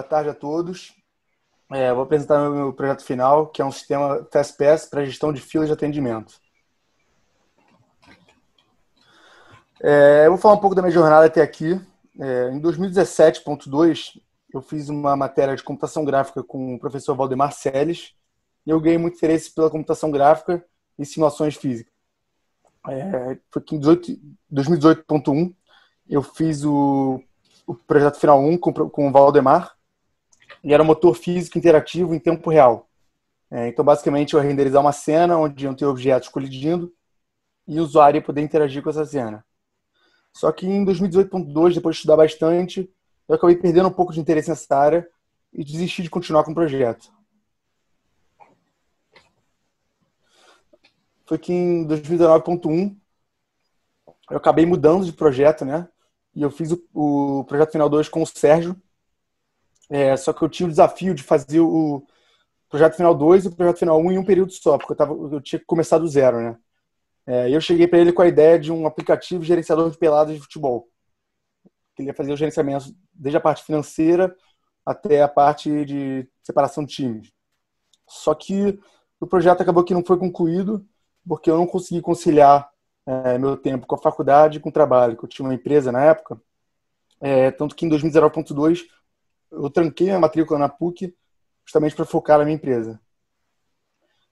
boa tarde a todos. É, vou apresentar meu, meu projeto final, que é um sistema TSPS para gestão de filas de atendimento. É, eu vou falar um pouco da minha jornada até aqui. É, em 2017.2, eu fiz uma matéria de computação gráfica com o professor Valdemar Seles e eu ganhei muito interesse pela computação gráfica e simulações físicas. É, foi em 2018.1 eu fiz o, o projeto final 1 com, com o Valdemar e era um motor físico interativo em tempo real. É, então, basicamente, eu ia renderizar uma cena onde iam ter objetos colidindo e o usuário ia poder interagir com essa cena. Só que em 2018.2, depois de estudar bastante, eu acabei perdendo um pouco de interesse nessa área e desisti de continuar com o projeto. Foi que em 2019.1 eu acabei mudando de projeto, né? E eu fiz o, o projeto final 2 com o Sérgio, é, só que eu tinha o desafio de fazer o projeto final 2 e o projeto final 1 um em um período só, porque eu, tava, eu tinha que começar do zero, né? É, eu cheguei para ele com a ideia de um aplicativo gerenciador de peladas de futebol. Que ele ia fazer o gerenciamento desde a parte financeira até a parte de separação de times. Só que o projeto acabou que não foi concluído, porque eu não consegui conciliar é, meu tempo com a faculdade e com o trabalho, que eu tinha uma empresa na época. É, tanto que em 2019.2 eu tranquei minha matrícula na PUC justamente para focar na minha empresa.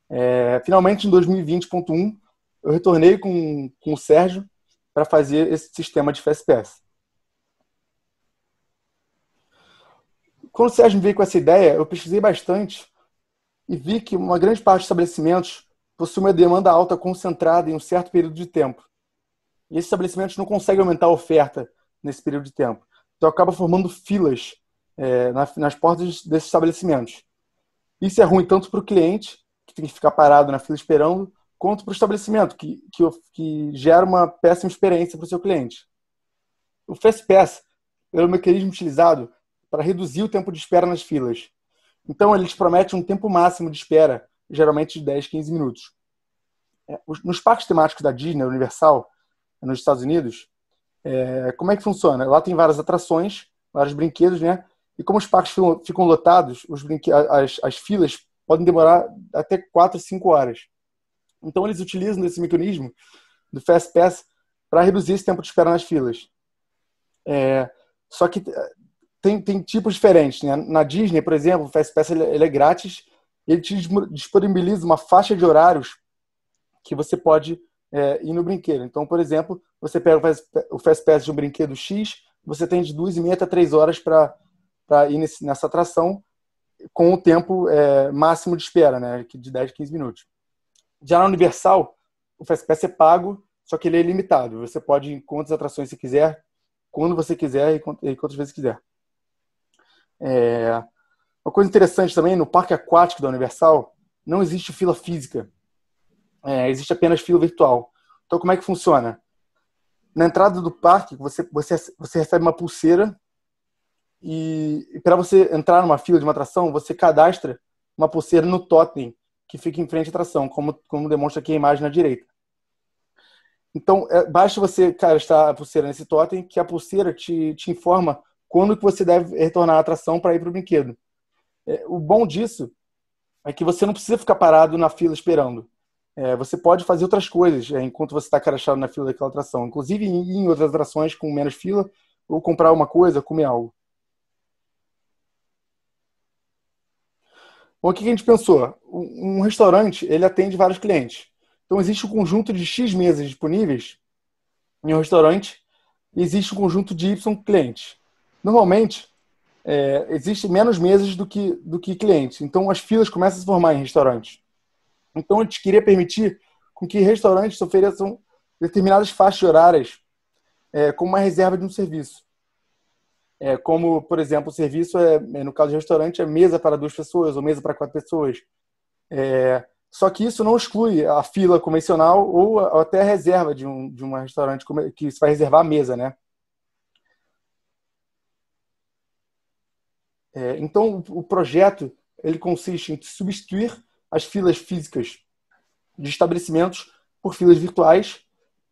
É, finalmente, em 2020.1, eu retornei com, com o Sérgio para fazer esse sistema de FSPS. Quando o Sérgio veio com essa ideia, eu pesquisei bastante e vi que uma grande parte dos estabelecimentos possui uma demanda alta concentrada em um certo período de tempo. E esses estabelecimentos não conseguem aumentar a oferta nesse período de tempo. Então acaba formando filas é, nas, nas portas desses estabelecimentos. Isso é ruim tanto para o cliente, que tem que ficar parado na fila esperando, quanto para o estabelecimento, que, que, que, gera uma péssima experiência para o seu cliente. O Fastpass é um mecanismo utilizado para reduzir o tempo de espera nas filas. Então, eles prometem um tempo máximo de espera, geralmente de 10, 15 minutos. É, nos parques temáticos da Disney, Universal, nos Estados Unidos, é, como é que funciona? Lá tem várias atrações, vários brinquedos, né? E como os parques ficam, lotados, brinque... as, as filas podem demorar até 4, 5 horas. Então eles utilizam esse mecanismo do Fast Pass para reduzir esse tempo de espera nas filas. É... só que eh, tem, tem tipos diferentes. Né? Na Disney, por exemplo, o Fast Pass ele, ele é grátis ele te disponibiliza uma faixa de horários que você pode é, ir no brinquedo. Então, por exemplo, você pega o Fast Pass de um brinquedo X, você tem de 2 e meia até 3 horas para para ir nesse, nessa atração com o tempo é, máximo de espera, né, de 10 a 15 minutos. Já na Universal, o Fastpass é pago, só que ele é limitado. Você pode ir em quantas atrações você quiser, quando você quiser e quantas vezes quiser. É... Uma coisa interessante também, no parque aquático da Universal, não existe fila física. É, existe apenas fila virtual. Então, como é que funciona? Na entrada do parque, você, você, você recebe uma pulseira e para você entrar numa fila de uma atração, você cadastra uma pulseira no totem que fica em frente à atração, como, como demonstra aqui a imagem na direita. Então, é, basta você cadastrar a pulseira nesse totem, que a pulseira te, te informa quando que você deve retornar à atração para ir para o brinquedo. É, o bom disso é que você não precisa ficar parado na fila esperando. É, você pode fazer outras coisas é, enquanto você está cadastrado na fila daquela atração, inclusive ir em outras atrações com menos fila, ou comprar uma coisa, comer algo. Bom, o que a gente pensou? Um restaurante, ele atende vários clientes. Então, existe um conjunto de X mesas disponíveis em um restaurante e existe um conjunto de Y clientes. Normalmente, é, existe menos mesas do que, do que clientes. Então, as filas começam a se formar em restaurantes. Então, a gente queria permitir com que restaurantes ofereçam determinadas faixas horárias é, como uma reserva de um serviço. É, como, por exemplo, o serviço, é, é, no caso de restaurante, é mesa para duas pessoas ou mesa para quatro pessoas. É, só que isso não exclui a fila convencional ou, até a reserva de um, de um restaurante é, que se vai reservar a mesa, né? É, então, o projeto ele consiste em substituir as filas físicas de estabelecimentos por filas virtuais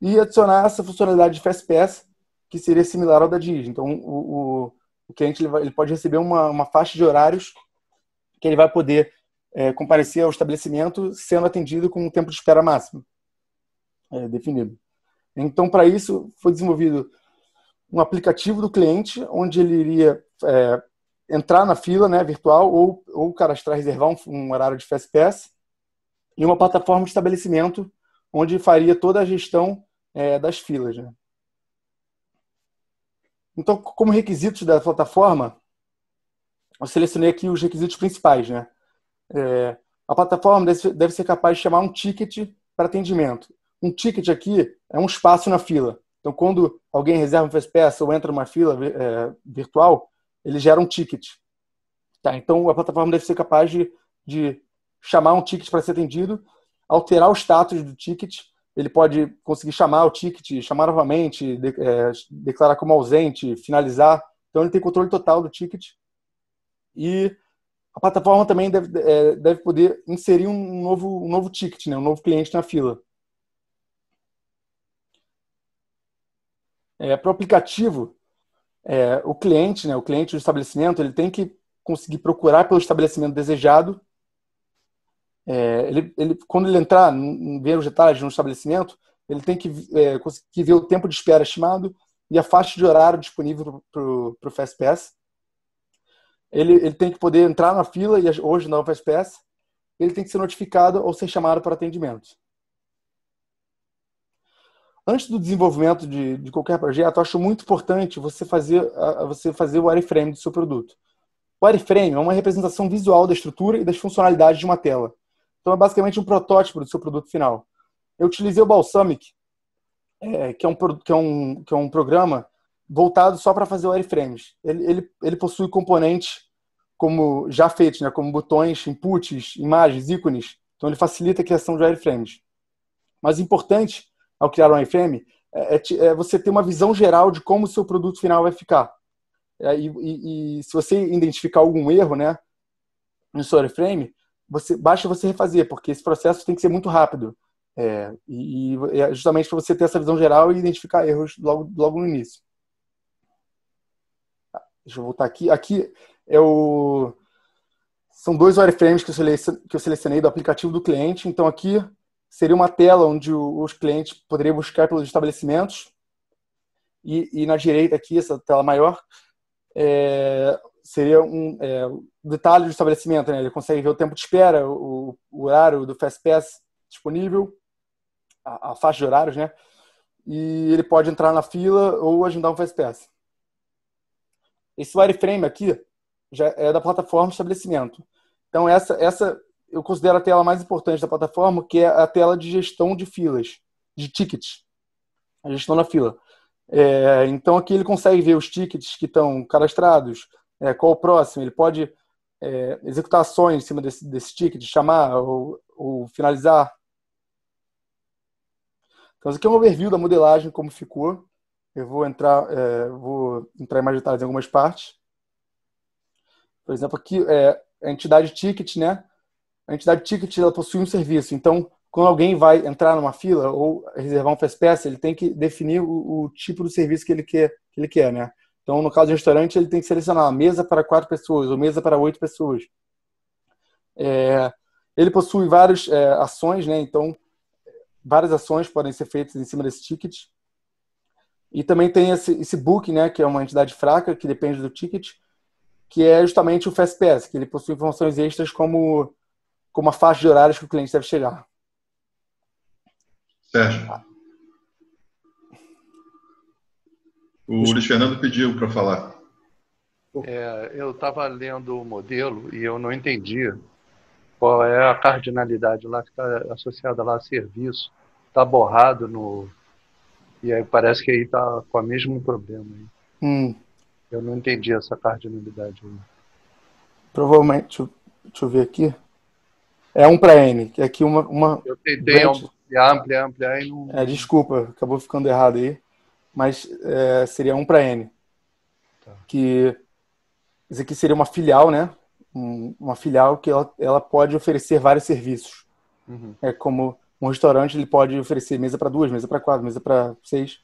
e adicionar essa funcionalidade de FPS que seria similar ao da Disney. Então, o, o, o cliente ele, vai, ele pode receber uma, uma faixa de horários que ele vai poder é, comparecer ao estabelecimento sendo atendido com um tempo de espera máximo é, definido. Então, para isso, foi desenvolvido um aplicativo do cliente, onde ele iria é, entrar na fila né, virtual ou, ou cadastrar, reservar um, um horário de Fast Pass, e uma plataforma de estabelecimento, onde faria toda a gestão é, das filas. Né? Então, como requisitos da plataforma, eu selecionei aqui os requisitos principais. Né? É, a plataforma deve, ser capaz de chamar um ticket para atendimento. Um ticket aqui é um espaço na fila. Então, quando alguém reserva um fast ou entra numa fila é, virtual, ele gera um ticket. Tá, então, a plataforma deve ser capaz de, de chamar um ticket para ser atendido, alterar o status do ticket ele pode conseguir chamar o ticket, chamar novamente, de, é, declarar como ausente, finalizar. Então ele tem controle total do ticket. E a plataforma também deve, é, deve poder inserir um novo, um novo ticket, né, um novo cliente na fila. É, Para o aplicativo, é, o cliente, né, o cliente do estabelecimento, ele tem que conseguir procurar pelo estabelecimento desejado é, ele, ele, quando ele entrar, ver os detalhes no estabelecimento, ele tem que é, conseguir ver o tempo de espera estimado e a faixa de horário disponível para o Fastpass. Ele, ele tem que poder entrar na fila, e hoje não é Fastpass. Ele tem que ser notificado ou ser chamado para atendimento. Antes do desenvolvimento de, de qualquer projeto, acho muito importante você fazer, você fazer o wireframe do seu produto. O wireframe é uma representação visual da estrutura e das funcionalidades de uma tela então é basicamente um protótipo do seu produto final. Eu utilizei o Balsamic, é, que, é um, que, é um, que é um programa voltado só para fazer wireframes. Ele, ele, ele possui componentes como já feitos, né, como botões, inputs, imagens, ícones. Então ele facilita a criação de wireframes. Mas importante ao criar um wireframe é, é, é você ter uma visão geral de como o seu produto final vai ficar. É, e, e, se você identificar algum erro, né, no seu wireframe, você, basta você refazer, porque esse processo tem que ser muito rápido. É, e, e é justamente para você ter essa visão geral e identificar erros logo, logo no início. Ah, deixa eu voltar aqui. Aqui é o... são dois wireframes que eu, que eu selecionei do aplicativo do cliente. Então aqui seria uma tela onde os clientes poderiam buscar pelos estabelecimentos. E, e na direita aqui, essa tela maior, é, seria um é, detalhe do estabelecimento, né? Ele consegue ver o tempo de espera, o, o horário do Fast Pass disponível, a, a, faixa de horários, né? E ele pode entrar na fila ou agendar um Fast Pass. Esse wireframe aqui já é da plataforma estabelecimento. Então essa essa eu considero a tela mais importante da plataforma, que é a tela de gestão de filas, de tickets, a gestão da fila. É, então aqui ele consegue ver os tickets que estão cadastrados, é, qual o próximo? Ele pode é, executar ações em cima desse, desse ticket, chamar ou, ou finalizar. Então, isso aqui é um overview da modelagem, como ficou. Eu vou entrar, é, vou entrar em mais detalhes em algumas partes. Por exemplo, aqui é a entidade ticket, né? A entidade ticket ela possui um serviço. Então, quando alguém vai entrar numa fila ou reservar um fast pass, ele tem que definir o, o tipo do serviço que ele quer, que ele quer, né? Então, no caso de restaurante, ele tem que selecionar mesa para quatro pessoas ou mesa para oito pessoas. É, ele possui várias é, ações, né? Então, várias ações podem ser feitas em cima desse ticket. E também tem esse, esse book, né? Que é uma entidade fraca que depende do ticket, que é justamente o FastPass, que ele possui informações extras como como a faixa de horários que o cliente deve chegar. certo O Luiz Fernando pediu para falar. É, eu estava lendo o modelo e eu não entendi. qual é a cardinalidade lá que está associada lá a serviço. Está borrado no. E aí parece que aí está com o mesmo problema. Hum. Eu não entendi essa cardinalidade. Provavelmente, deixa, deixa eu ver aqui. É um para N, que aqui uma. uma eu tentei ampliar, ampliar, ampliar e não. É, desculpa, acabou ficando errado aí mas é, seria 1 para N. Tá. Que isso aqui seria uma filial, né? uma filial que ela, ela pode oferecer vários serviços. Uhum. É como um restaurante, ele pode oferecer mesa para duas, mesa para quatro, mesa para seis.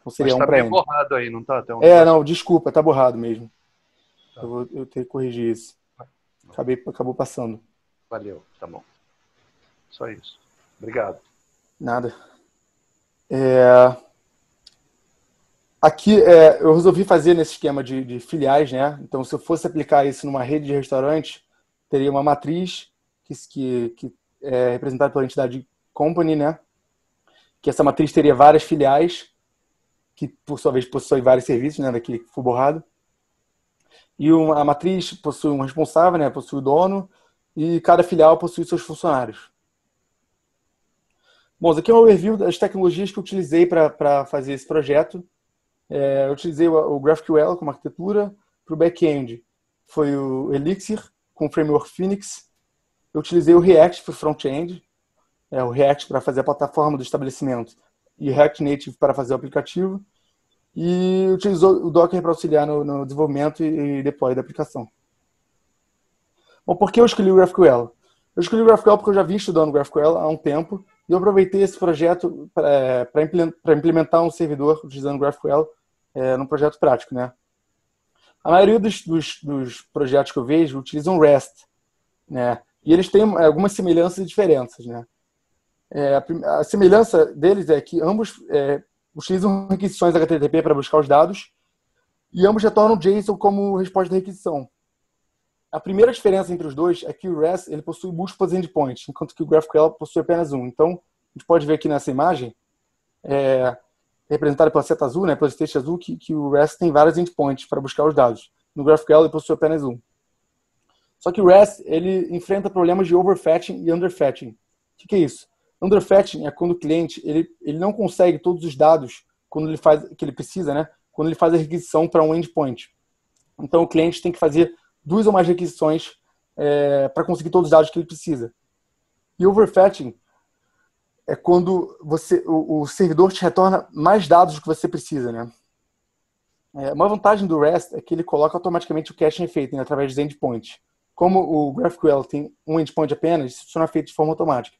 Então seria mas tá um bem N. borrado aí, não tá? Até é, não, desculpa, tá borrado mesmo. Tá. Eu, vou, eu tenho que corrigir isso. Tá. Acabei, acabou passando. Valeu, tá bom. Só isso. Obrigado. Nada. É... Aqui é, eu resolvi fazer nesse esquema de, de, filiais, né? Então, se eu fosse aplicar isso numa rede de restaurante, teria uma matriz que, que, que é representada pela entidade company, né? Que essa matriz teria várias filiais, que por sua vez possuem vários serviços, né? Daquele que for borrado. E uma, a matriz possui um responsável, né? Possui o dono e cada filial possui seus funcionários. Bom, aqui é um overview das tecnologias que eu utilizei para fazer esse projeto. É, eu utilizei o, o GraphQL como arquitetura para o back-end. Foi o Elixir com o framework Phoenix. Eu utilizei o React para o front-end, é, o React para fazer a plataforma do estabelecimento e o React Native para fazer o aplicativo. E utilizou o Docker para auxiliar no, no desenvolvimento e, e deploy da aplicação. Bom, por que eu escolhi o GraphQL? Eu escolhi o GraphQL porque eu já vim estudando GraphQL há um tempo e eu aproveitei esse projeto para é, implementar um servidor utilizando GraphQL é, num projeto prático, né? A maioria dos, dos, dos projetos que eu vejo utilizam REST, né? E eles têm algumas semelhanças e diferenças, né? É, a, a, semelhança deles é que ambos é, utilizam requisições HTTP para buscar os dados e ambos retornam JSON como resposta da requisição. A primeira diferença entre os dois é que o REST ele possui múltiplos endpoints, enquanto que o GraphQL possui apenas um. Então, a gente pode ver aqui nessa imagem, é, representada pela seta azul, né, pela esteira azul, que, que o REST tem vários endpoints para buscar os dados. No GraphQL ele possui apenas um. Só que o REST ele enfrenta problemas de overfetching e underfetching. O que, que é isso? Underfetching é quando o cliente ele, ele não consegue todos os dados quando ele faz que ele precisa, né? Quando ele faz a requisição para um endpoint. Então o cliente tem que fazer duas ou mais requisições é, eh, para conseguir todos os dados que ele precisa. E overfetching é quando você, o, o, servidor te retorna mais dados do que você precisa, né? É, uma vantagem do REST é que ele coloca automaticamente o caching feito né, através dos endpoints. Como o GraphQL tem um endpoint apenas, isso funciona feito de forma automática.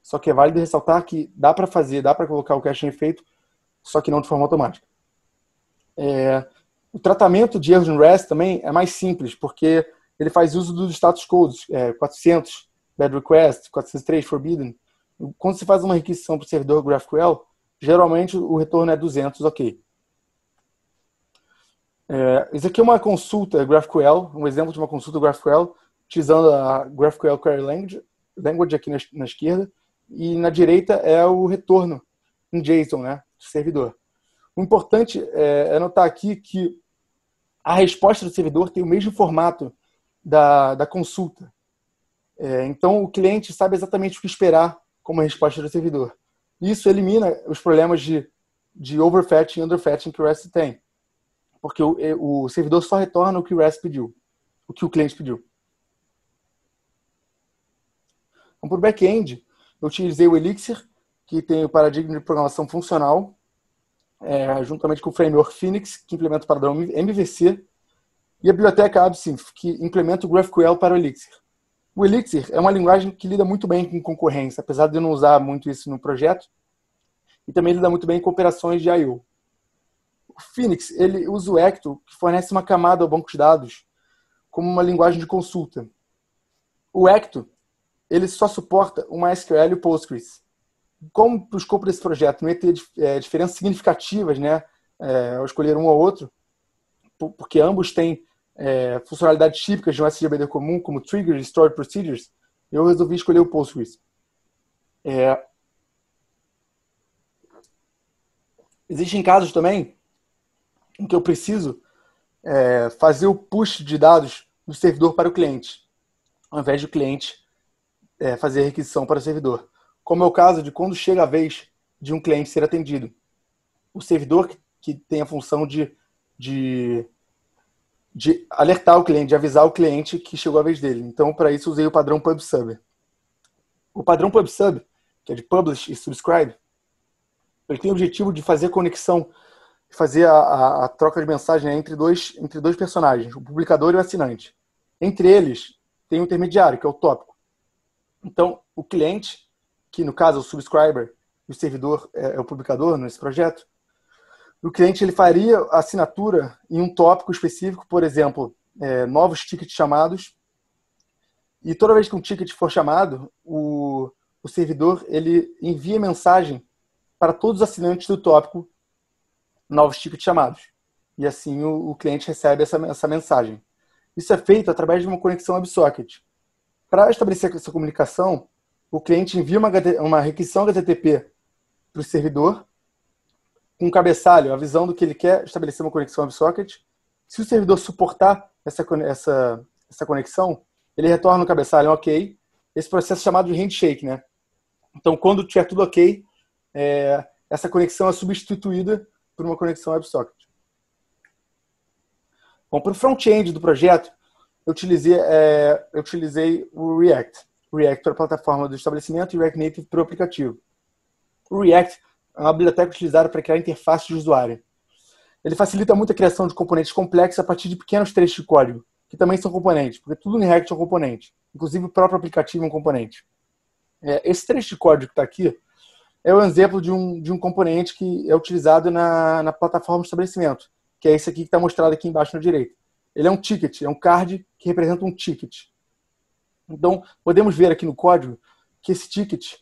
Só que é válido ressaltar que dá para fazer, dá para colocar o caching feito, só que não de forma automática. É, o tratamento de erros no REST também é mais simples, porque ele faz uso dos status codes, é, 400, bad request, 403, forbidden, quando se faz uma requisição para o servidor GraphQL, geralmente o retorno é 200, ok. É, isso aqui é uma consulta GraphQL, um exemplo de uma consulta GraphQL, utilizando a GraphQL Query Language, language aqui na, na esquerda, e na direita é o retorno em JSON, né, do servidor. O importante é, é notar aqui que a resposta do servidor tem o mesmo formato da, da consulta. É, então, o cliente sabe exatamente o que esperar como resposta do servidor. Isso elimina os problemas de, de overfetching e underfetching que o REST tem, porque o, é, o servidor só retorna o que o REST pediu, o que o cliente pediu. Então, para o back-end, eu utilizei o Elixir, que tem o paradigma de programação funcional, é, juntamente com o framework Phoenix, que implementa o padrão MVC, e a biblioteca Absinthe, que implementa o GraphQL para o Elixir. O Elixir é uma linguagem que lida muito bem com concorrência, apesar de eu não usar muito isso no projeto, e também lida muito bem com operações de I/O. O Phoenix ele usa o Ecto, que fornece uma camada ao banco de dados como uma linguagem de consulta. O Ecto ele só suporta o MySQL e o Postgres. Como o escopo desse projeto não ia ter é, diferenças significativas, né, é, ao escolher um ou outro, porque ambos têm é, funcionalidades típicas de um SGBD comum, como triggers e stored procedures, eu resolvi escolher o Postgres. É... Existem casos também em que eu preciso é, fazer o push de dados do servidor para o cliente, ao invés do cliente é, fazer a requisição para o servidor. Como é o caso de quando chega a vez de um cliente ser atendido. O servidor que, que tem a função de, de de alertar o cliente, de avisar o cliente que chegou a vez dele. Então, para isso, usei o padrão PubSub. O padrão PubSub, que é de Publish e Subscribe, ele tem o objetivo de fazer conexão, de fazer a, a, a troca de mensagem entre dois, entre dois personagens, o publicador e o assinante. Entre eles, tem o intermediário, que é o tópico. Então, o cliente, que no caso é o subscriber, e o servidor é, é o publicador nesse projeto, o cliente ele faria a assinatura em um tópico específico, por exemplo, é, novos tickets chamados. E toda vez que um ticket for chamado, o, o servidor ele envia mensagem para todos os assinantes do tópico novos tickets chamados. E assim o, o cliente recebe essa, essa mensagem. Isso é feito através de uma conexão WebSocket. Para estabelecer essa comunicação, o cliente envia uma, uma requisição HTTP para o servidor com um cabeçalho, a visão do que ele quer, estabelecer uma conexão WebSocket. Se o servidor suportar essa, essa, essa conexão, ele retorna o cabeçalho, ok. Esse processo é chamado de handshake, né? Então, quando tiver tudo ok, é, essa conexão é substituída por uma conexão WebSocket. Bom, para o front-end do projeto, eu utilizei, é, eu utilizei o React. React para a plataforma do estabelecimento e React Native para o aplicativo. O React é uma biblioteca utilizada para criar interface de usuário. Ele facilita muito a criação de componentes complexos a partir de pequenos trechos de código, que também são componentes, porque tudo no React é um componente. Inclusive o próprio aplicativo é um componente. É, esse trecho de código que está aqui é um exemplo de um, de um componente que é utilizado na, na plataforma de estabelecimento, que é esse aqui que está mostrado aqui embaixo na direita. Ele é um ticket, é um card que representa um ticket. Então, podemos ver aqui no código que esse ticket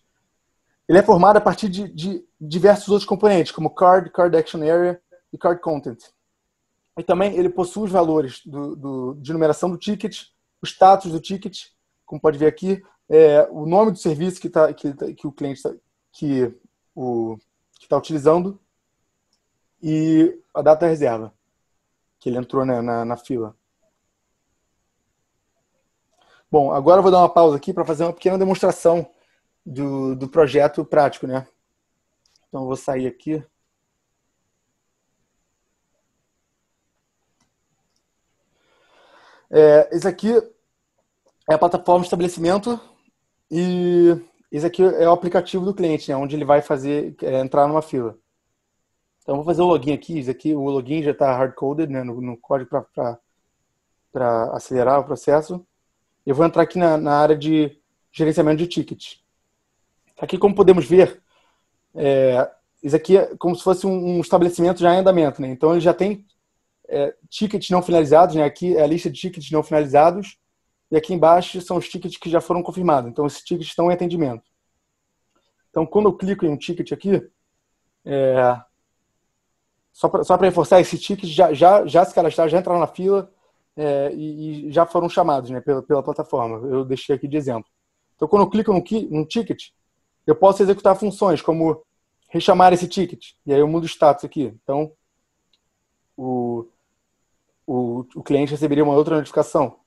ele é formado a partir de, de diversos outros componentes, como card, card action area e card content. E também ele possui os valores do, do, de numeração do ticket, o status do ticket, como pode ver aqui, é, o nome do serviço que, tá, que, que o cliente tá, que está utilizando e a data reserva, que ele entrou na, né, na, na fila. Bom, agora eu vou dar uma pausa aqui para fazer uma pequena demonstração do, do projeto prático, né? Então vou sair aqui. É, esse aqui é a plataforma de estabelecimento e esse aqui é o aplicativo do cliente, né? Onde ele vai fazer é, entrar numa fila. Então vou fazer o login aqui. Isso aqui, o login já está coded, né, no, no código para acelerar o processo. Eu vou entrar aqui na, na área de gerenciamento de ticket. Aqui, como podemos ver, é, isso aqui é como se fosse um, estabelecimento já em andamento, né? Então ele já tem é, tickets não finalizados, né? Aqui é a lista de tickets não finalizados e aqui embaixo são os tickets que já foram confirmados. Então esses tickets estão em atendimento. Então quando eu clico em um ticket aqui, é, só para reforçar, esse ticket já, já, já se cadastraram, já entraram na fila é, e, e, já foram chamados né, pela, pela plataforma. Eu deixei aqui de exemplo. Então, quando eu clico num, num ticket, eu posso executar funções como rechamar esse ticket. E aí eu mudo o status aqui. Então, o, o, o cliente receberia uma outra notificação.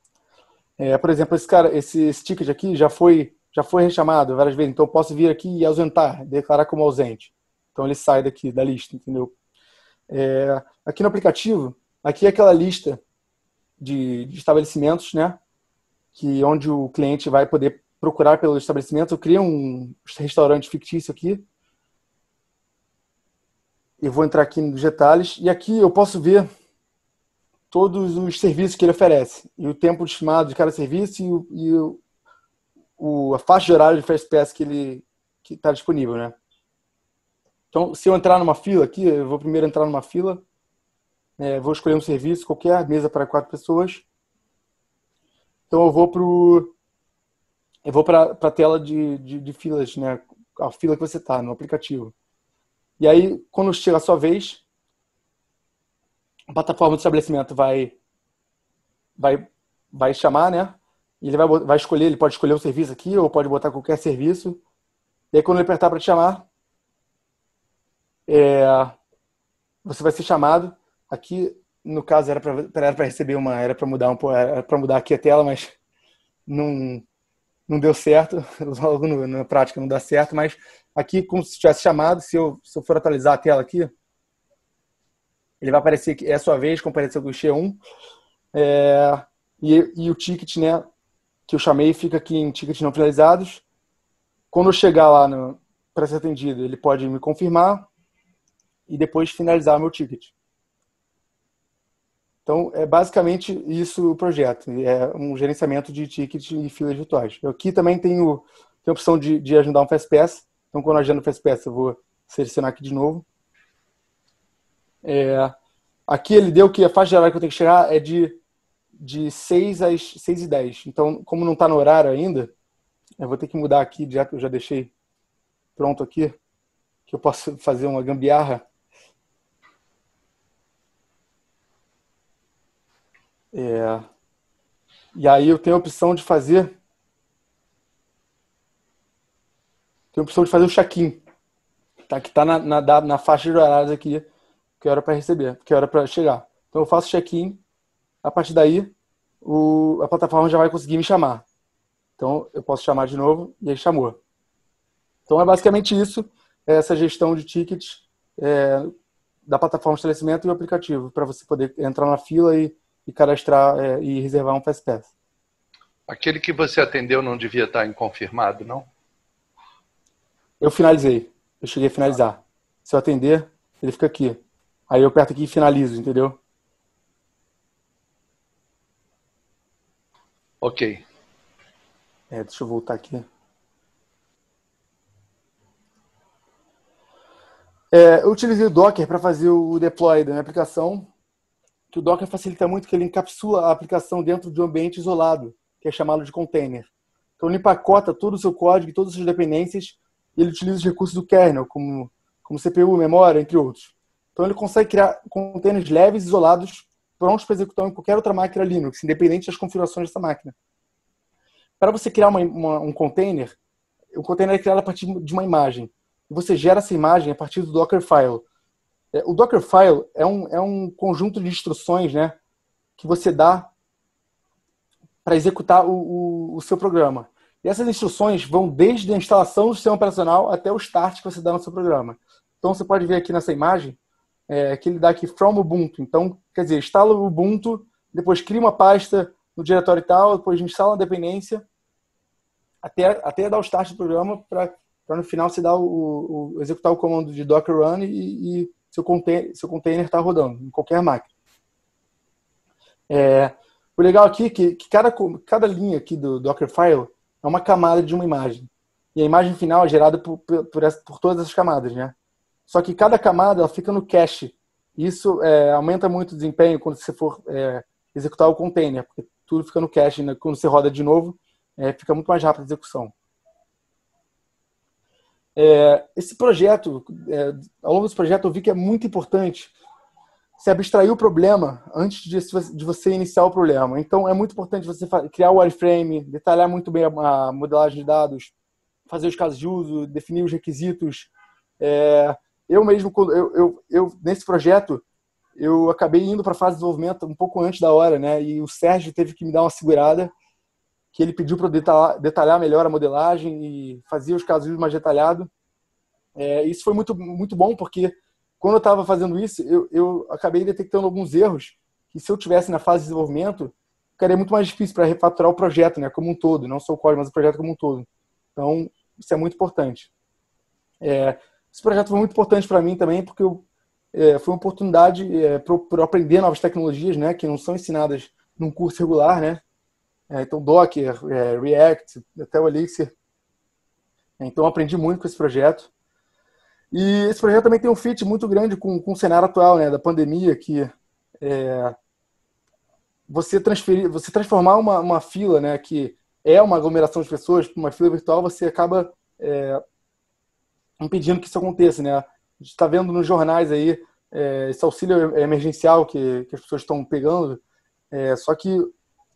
É, por exemplo, esse, cara, esse, esse ticket aqui já foi, já foi rechamado várias vezes. Então, eu posso vir aqui e ausentar, declarar como ausente. Então, ele sai daqui da lista, entendeu? É, aqui no aplicativo, aqui é aquela lista de, de estabelecimentos, né? Que onde o cliente vai poder procurar pelo estabelecimento, eu crio um restaurante fictício aqui. Eu vou entrar aqui nos detalhes e aqui eu posso ver todos os serviços que ele oferece e o tempo estimado de cada serviço e, o, e o, a faixa de horário de Fast Pass que ele que está disponível, né? Então, se eu entrar numa fila aqui, eu vou primeiro entrar numa fila, né? vou escolher um serviço qualquer, mesa para quatro pessoas. Então, eu vou pro eu vou para a tela de, de, de, filas, né? A fila que você está no aplicativo. E aí, quando chega a sua vez, a plataforma do estabelecimento vai, vai, vai chamar, né? E ele vai, vai escolher, ele pode escolher um serviço aqui ou pode botar qualquer serviço. E aí, quando ele apertar para te chamar, é, você vai ser chamado. Aqui, no caso, era para receber uma, era para mudar um, era para mudar aqui a tela, mas não não deu certo, logo no, na prática não dá certo, mas aqui, como se tivesse chamado, se eu, se eu for atualizar a tela aqui, ele vai aparecer que é a sua vez, compareceu com o g 1 é, e, e o ticket, né, que eu chamei, fica aqui em tickets não finalizados. Quando eu chegar lá para ser atendido, ele pode me confirmar e depois finalizar o meu ticket. Então, é basicamente isso o projeto. É um gerenciamento de tickets e filas virtuais. Eu aqui também tenho, tenho a opção de, de agendar um Fastpass. Então, quando eu agendo o Fastpass, eu vou selecionar aqui de novo. É, aqui ele deu que a faixa de horário que eu tenho que chegar é de, de 6 às 6 e 10. Então, como não está no horário ainda, eu vou ter que mudar aqui, já que eu já deixei pronto aqui, que eu posso fazer uma gambiarra. É... E aí eu tenho a opção de fazer. Tenho a opção de fazer o check-in. Tá, que está na, na, na, faixa de horários aqui que hora para receber, que hora para chegar. Então eu faço check-in, a partir daí o, a plataforma já vai conseguir me chamar. Então eu posso chamar de novo e aí chamou. Então é basicamente isso, é essa gestão de tickets é, da plataforma de estabelecimento e o aplicativo, para você poder entrar na fila e e cadastrar é, e reservar um Fastpass. Aquele que você atendeu não devia estar em confirmado, não? Eu finalizei. Eu cheguei a finalizar. Se eu atender, ele fica aqui. Aí eu aperto aqui e finalizo, entendeu? Ok. É, deixa eu voltar aqui. É, eu utilizei o Docker para fazer o deploy da minha aplicação que o Docker facilita muito que ele encapsula a aplicação dentro de um ambiente isolado, que é chamado de container. Então ele empacota todo o seu código, todas as suas dependências, e ele utiliza os recursos do kernel, como, como CPU, memória, entre outros. Então ele consegue criar containers leves, isolados, prontos para executar em qualquer outra máquina Linux, independente das configurações dessa máquina. Para você criar uma, uma, um container, o container é criado a partir de uma imagem. Você gera essa imagem a partir do Dockerfile, é, o Dockerfile é um, é um conjunto de instruções né, que você dá para executar o, o, o, seu programa. E essas instruções vão desde a instalação do sistema operacional até o start que você dá no seu programa. Então você pode ver aqui nessa imagem é, que ele dá aqui from Ubuntu. Então, quer dizer, instala o Ubuntu, depois cria uma pasta no diretório tal, depois instala a dependência, até, até dar o start do programa para no final você dar o, o, executar o comando de docker run e, e seu container seu container está rodando em qualquer máquina. É, o legal aqui é que, que cada, cada linha aqui do Dockerfile é uma camada de uma imagem. E a imagem final é gerada por, por, por, essa, por todas as camadas, né? Só que cada camada ela fica no cache. Isso é, aumenta muito o desempenho quando você for é, executar o container, porque tudo fica no cache. Né? Quando você roda de novo, é, fica muito mais rápido a execução. É, esse projeto, é, ao longo desse projeto, eu vi que é muito importante se abstrair o problema antes de, de você iniciar o problema. Então, é muito importante você criar o wireframe, detalhar muito bem a, modelagem de dados, fazer os casos de uso, definir os requisitos. É, eu mesmo, eu, eu, eu, nesse projeto, eu acabei indo para a fase de desenvolvimento um pouco antes da hora, né? E o Sérgio teve que me dar uma segurada que ele pediu para detalhar, detalhar melhor a modelagem e fazer os casos mais detalhado. É, isso foi muito, muito bom, porque quando eu estava fazendo isso, eu, eu acabei detectando alguns erros que se eu tivesse na fase de desenvolvimento, ficaria muito mais difícil para refaturar o projeto, né, como um todo, não só o código, mas o projeto como um todo. Então, isso é muito importante. É, esse projeto foi muito importante para mim também, porque eu, é, foi uma oportunidade é, para aprender novas tecnologias, né, que não são ensinadas num curso regular, né, é, então, Docker, é, é, React, até o Elixir. Então, aprendi muito com esse projeto. E esse projeto também tem um fit muito grande com, com o cenário atual, né, da pandemia, que é, você transferir, você transformar uma, uma fila, né, que é uma aglomeração de pessoas, para uma fila virtual, você acaba é, impedindo que isso aconteça, né? A gente está vendo nos jornais aí é, esse auxílio emergencial que, que as pessoas estão pegando, é, só que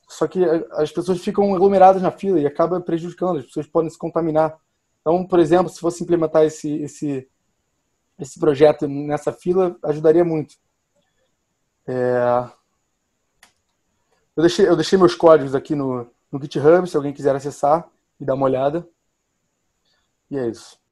só que eh, as pessoas ficam aglomeradas na fila e acaba prejudicando, as pessoas podem se contaminar. Então, por exemplo, se fosse implementar esse, esse, esse projeto nessa fila, ajudaria muito. É... Eu, deixei, eu deixei meus códigos aqui no, no GitHub, se alguém quiser acessar e dar uma olhada. E é isso.